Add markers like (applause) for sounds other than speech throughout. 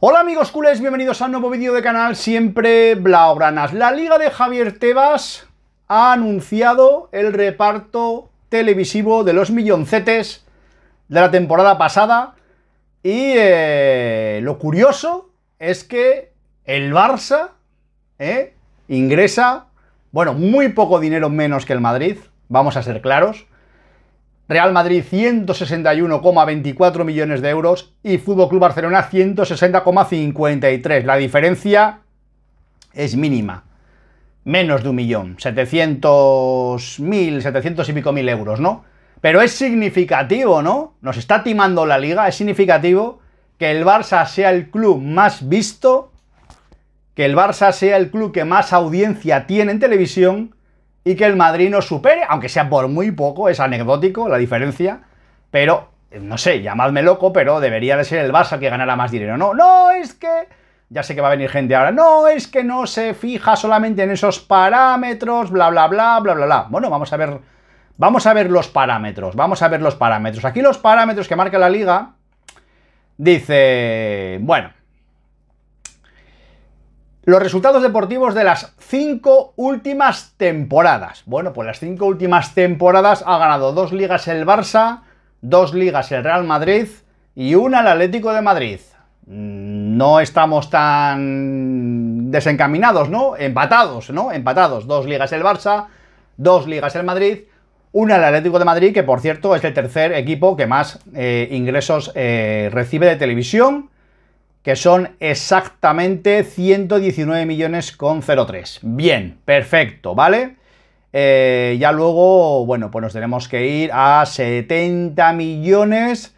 Hola amigos culés, bienvenidos a un nuevo vídeo de canal Siempre Blaugranas. La Liga de Javier Tebas ha anunciado el reparto televisivo de los milloncetes de la temporada pasada y eh, lo curioso es que el Barça eh, ingresa, bueno, muy poco dinero menos que el Madrid, vamos a ser claros, Real Madrid 161,24 millones de euros y Fútbol Club Barcelona 160,53. La diferencia es mínima. Menos de un millón, 700 mil, 700 y pico mil euros, ¿no? Pero es significativo, ¿no? Nos está timando la liga, es significativo que el Barça sea el club más visto, que el Barça sea el club que más audiencia tiene en televisión y que el Madrid nos supere, aunque sea por muy poco, es anecdótico la diferencia, pero no sé, llamadme loco, pero debería de ser el Barça que ganara más dinero. No, no, es que... Ya sé que va a venir gente ahora. No, es que no se fija solamente en esos parámetros, bla, bla, bla, bla, bla, bla. Bueno, vamos a ver... Vamos a ver los parámetros, vamos a ver los parámetros. Aquí los parámetros que marca la liga, dice... Bueno, los resultados deportivos de las cinco últimas temporadas. Bueno, pues las cinco últimas temporadas ha ganado dos ligas el Barça, dos ligas el Real Madrid y una el Atlético de Madrid. No estamos tan desencaminados, ¿no? Empatados, ¿no? Empatados. Dos ligas el Barça, dos ligas el Madrid, una el Atlético de Madrid, que por cierto es el tercer equipo que más eh, ingresos eh, recibe de televisión que son exactamente 119 millones con 03. Bien, perfecto, ¿vale? Eh, ya luego, bueno, pues nos tenemos que ir a 70 millones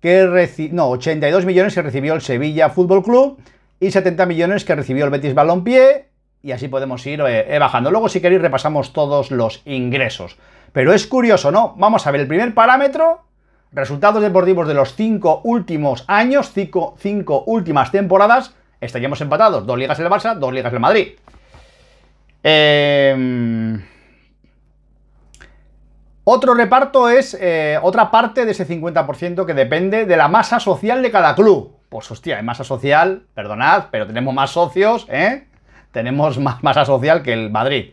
que recibió, no, 82 millones que recibió el Sevilla Fútbol Club y 70 millones que recibió el Betis Balompié y así podemos ir eh, eh, bajando. Luego, si queréis, repasamos todos los ingresos. Pero es curioso, ¿no? Vamos a ver, el primer parámetro resultados deportivos de los cinco últimos años, cinco, últimas temporadas, estaríamos empatados. Dos ligas el Barça, dos ligas el Madrid. Em, otro reparto es eh, otra parte de ese 50% que depende de la masa social de cada club. Pues hostia, hay masa social, perdonad, pero tenemos más socios, ¿eh? Tenemos más masa social que el Madrid.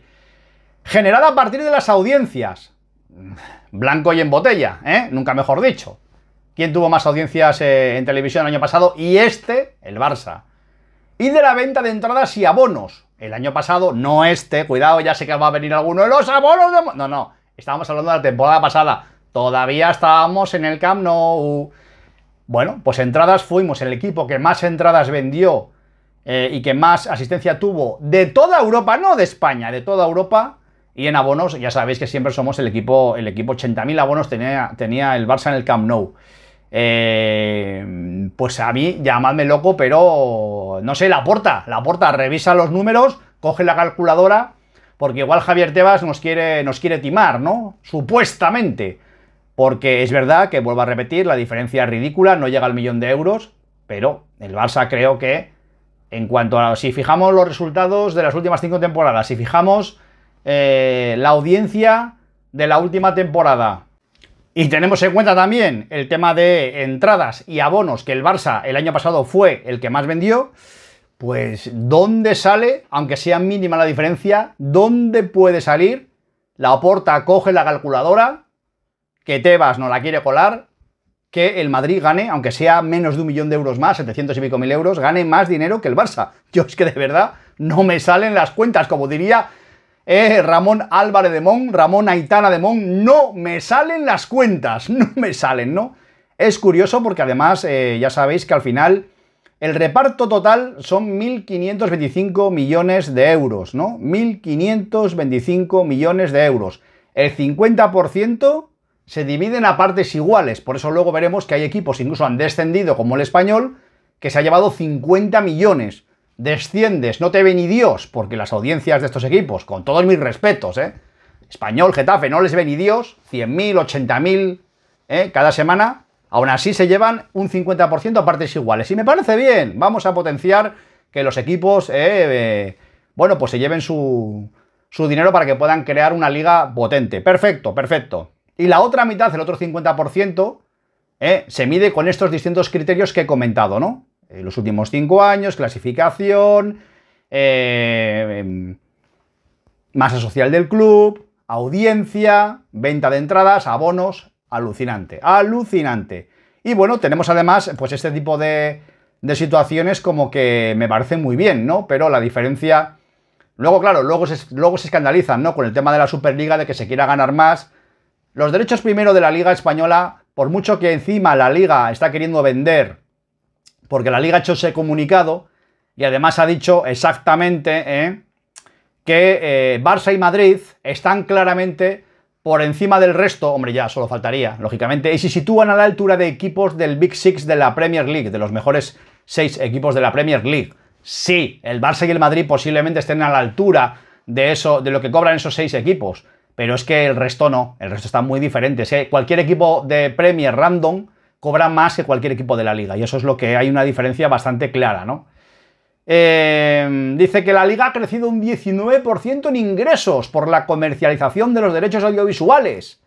Generada a partir de las audiencias. Mm, blanco y en botella, ¿eh? Nunca mejor dicho. ¿Quién tuvo más audiencias eh, en televisión el año pasado? Y este, el Barça. Y de la venta de entradas y abonos. El año pasado, no este, cuidado, ya sé que va a venir alguno de los abonos No, no, estábamos hablando de la temporada pasada. Todavía estábamos en el Camp Nou. Bueno, pues entradas fuimos el equipo que más entradas vendió eh, y que más asistencia tuvo de toda Europa, no de España, de toda Europa, y en abonos, ya sabéis que siempre somos el equipo, el equipo 80.000 abonos tenía, tenía el Barça en el Camp Nou. Eh, pues a mí, llamadme loco, pero no sé, la porta, la porta, revisa los números, coge la calculadora, porque igual Javier Tebas nos quiere, nos quiere timar, ¿no? Supuestamente. Porque es verdad que, vuelvo a repetir, la diferencia es ridícula, no llega al millón de euros, pero el Barça creo que, en cuanto a... Si fijamos los resultados de las últimas cinco temporadas, si fijamos eh, la audiencia de la última temporada. Y tenemos en cuenta también el tema de entradas y abonos, que el Barça el año pasado fue el que más vendió. Pues, ¿dónde sale, aunque sea mínima la diferencia, dónde puede salir? La Oporta coge la calculadora, que Tebas no la quiere colar, que el Madrid gane, aunque sea menos de un millón de euros más, 700 y pico mil euros, gane más dinero que el Barça. Yo es que de verdad no me salen las cuentas, como diría eh, Ramón Álvarez de Mon, Ramón Aitana de Mon, no me salen las cuentas, (laughs) no me salen, ¿no? Es curioso porque además eh, ya sabéis que al final el reparto total son 1.525 millones de euros, ¿no? 1.525 millones de euros. El 50% se dividen a partes iguales, por eso luego veremos que hay equipos, incluso han descendido como el español, que se ha llevado 50 millones desciendes, no te ven ni Dios, porque las audiencias de estos equipos, con todos mis respetos, ¿eh? Español, Getafe, no les ven ni Dios, 100.000, 80.000 ¿eh? cada semana, aún así se llevan un 50% a partes iguales. Y me parece bien, vamos a potenciar que los equipos, eh, eh, bueno, pues se lleven su, su dinero para que puedan crear una liga potente. Perfecto, perfecto. Y la otra mitad, el otro 50%, eh, se mide con estos distintos criterios que he comentado, ¿no? Eh, los últimos cinco años, clasificación, eh, em, masa social del club, audiencia, venta de entradas, abonos, alucinante, alucinante. Y bueno, tenemos además pues este tipo de, situaciones como que me parece muy bien, ¿no? Pero la diferencia... Luego, claro, luego luego se escandalizan, ¿no? Con el tema de la Superliga, de que se quiera ganar más. Los derechos primero de la Liga Española, por mucho que encima la Liga está queriendo vender porque la Liga ha hecho ese comunicado y además ha dicho exactamente ¿eh? que eh, Barça y Madrid están claramente por encima del resto, hombre, ya solo faltaría, lógicamente, y si sitúan a la altura de equipos del Big Six de la Premier League, de los mejores seis equipos de la Premier League. Sí, el Barça y el Madrid posiblemente estén a la altura de eso, de lo que cobran esos seis equipos, pero es que el resto no, el resto está muy diferente. cualquier equipo de Premier random cobra más que cualquier equipo de la liga. Y eso es lo que hay una diferencia bastante clara, ¿no? Em, dice que la liga ha crecido un 19% en ingresos por la comercialización de los derechos audiovisuales,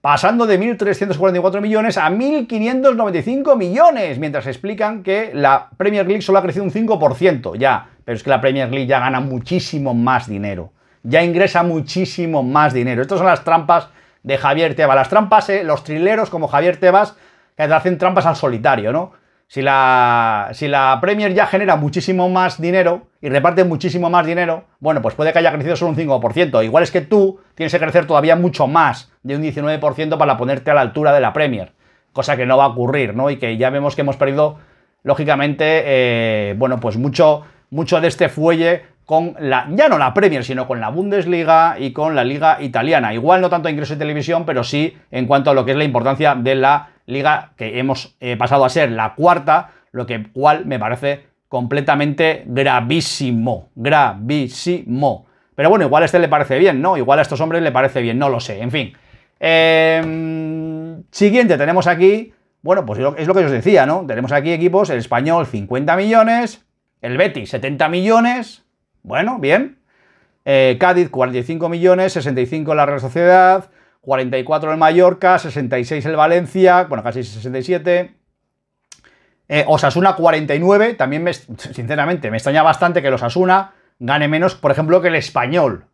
pasando de 1.344 millones a 1.595 millones, mientras explican que la Premier League solo ha crecido un 5%, ya, pero es que la Premier League ya gana muchísimo más dinero, ya ingresa muchísimo más dinero. Estas son las trampas de Javier Tebas, las trampas, eh, los trileros como Javier Tebas que te hacen trampas al solitario, ¿no? Si la, si la Premier ya genera muchísimo más dinero y reparte muchísimo más dinero, bueno, pues puede que haya crecido solo un 5%. Igual es que tú tienes que crecer todavía mucho más de un 19% para ponerte a la altura de la Premier, cosa que no va a ocurrir, ¿no? Y que ya vemos que hemos perdido, lógicamente, eh, bueno, pues mucho, mucho de este fuelle con la, ya no la Premier, sino con la Bundesliga y con la Liga Italiana. Igual no tanto en ingreso de televisión, pero sí en cuanto a lo que es la importancia de la liga que hemos eh, pasado a ser la cuarta, lo que cual me parece completamente gravísimo, gravísimo. Pero bueno, igual a este le parece bien, ¿no? Igual a estos hombres le parece bien, no lo sé, en fin. Em, siguiente, tenemos aquí, bueno, pues es lo que os decía, ¿no? Tenemos aquí equipos, el español 50 millones, el Betis 70 millones, bueno, bien. Eh, Cádiz 45 millones, 65 la Real Sociedad, 44 el Mallorca, 66 el Valencia, bueno, casi 67. Eh, Osasuna 49, también sinceramente me extraña bastante que los Osasuna gane menos, por ejemplo, que el español,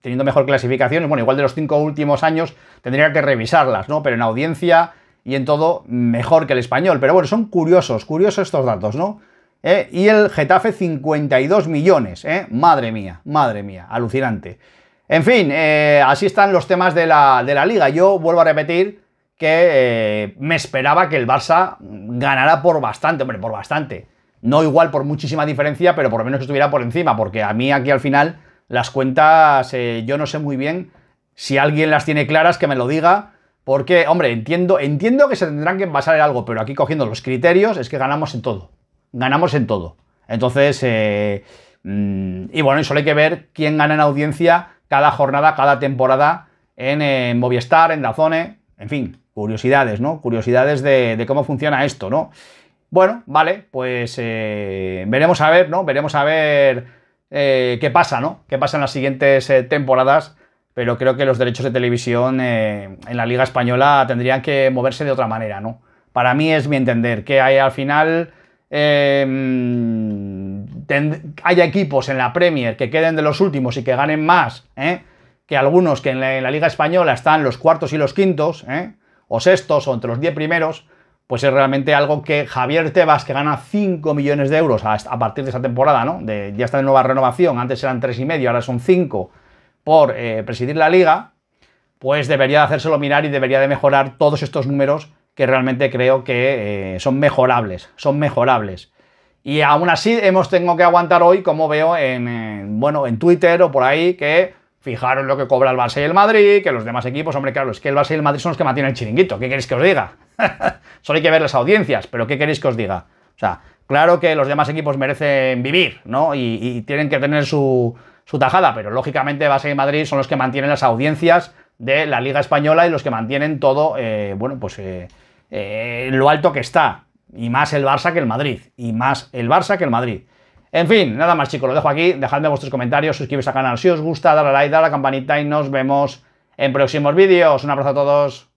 teniendo mejor clasificaciones, bueno, igual de los cinco últimos años tendría que revisarlas, ¿no? Pero en audiencia y en todo, mejor que el español. Pero bueno, son curiosos, curiosos estos datos, ¿no? Eh, y el Getafe 52 millones, ¿eh? Madre mía, madre mía, alucinante. En fin, eh, así están los temas de la, liga. Yo vuelvo a repetir que eh, me esperaba que el Barça ganara por bastante, hombre, por bastante. No igual por muchísima diferencia, pero por lo menos que estuviera por encima, porque a mí aquí al final las cuentas eh, yo no sé muy bien si alguien las tiene claras que me lo diga, porque, hombre, entiendo, entiendo que se tendrán que basar en algo, pero aquí cogiendo los criterios es que ganamos en todo. Ganamos en todo. Entonces, mm, y bueno, y solo hay que ver quién gana en audiencia cada jornada, cada temporada en, Movistar, en Dazone, en fin, curiosidades, ¿no? Curiosidades de, cómo funciona esto, ¿no? Bueno, vale, pues eh, veremos a ver, ¿no? Veremos a ver eh, qué pasa, ¿no? Qué pasa en las siguientes eh, temporadas, pero creo que los derechos de televisión en la Liga Española tendrían que moverse de otra manera, ¿no? Para mí es mi entender que hay al final haya equipos en la Premier que queden de los últimos y que ganen más, ¿eh? que algunos que en la, Liga Española están los cuartos y los quintos, ¿eh? o sextos, o entre los diez primeros, pues es realmente algo que Javier Tebas, que gana 5 millones de euros a, partir de esta temporada, ¿no? ya está de nueva renovación, antes eran tres y medio, ahora son 5 por eh, presidir la liga, pues debería de hacérselo mirar y debería de mejorar todos estos números que realmente creo que son mejorables, son mejorables. Y aún así hemos tenido que aguantar hoy, como veo en, eh, bueno, en Twitter o por ahí, que fijaron lo que cobra el Barça y el Madrid, que los demás equipos, hombre, claro, es que el Barça y el Madrid son los que mantienen el chiringuito, ¿qué queréis que os diga? (laughs) Solo hay que ver las audiencias, pero ¿qué queréis que os diga? O sea, claro que los demás equipos merecen vivir, ¿no? Y, tienen que tener su, su tajada, pero lógicamente Barça y Madrid son los que mantienen las audiencias de la Liga Española y los que mantienen todo, eh, bueno, pues eh, lo alto que está. Y más el Barça que el Madrid. Y más el Barça que el Madrid. En fin, nada más chicos, lo dejo aquí. Dejadme vuestros comentarios, suscribiros al canal si os gusta, dale a like, dale a la campanita y nos vemos en próximos vídeos. Un abrazo a todos.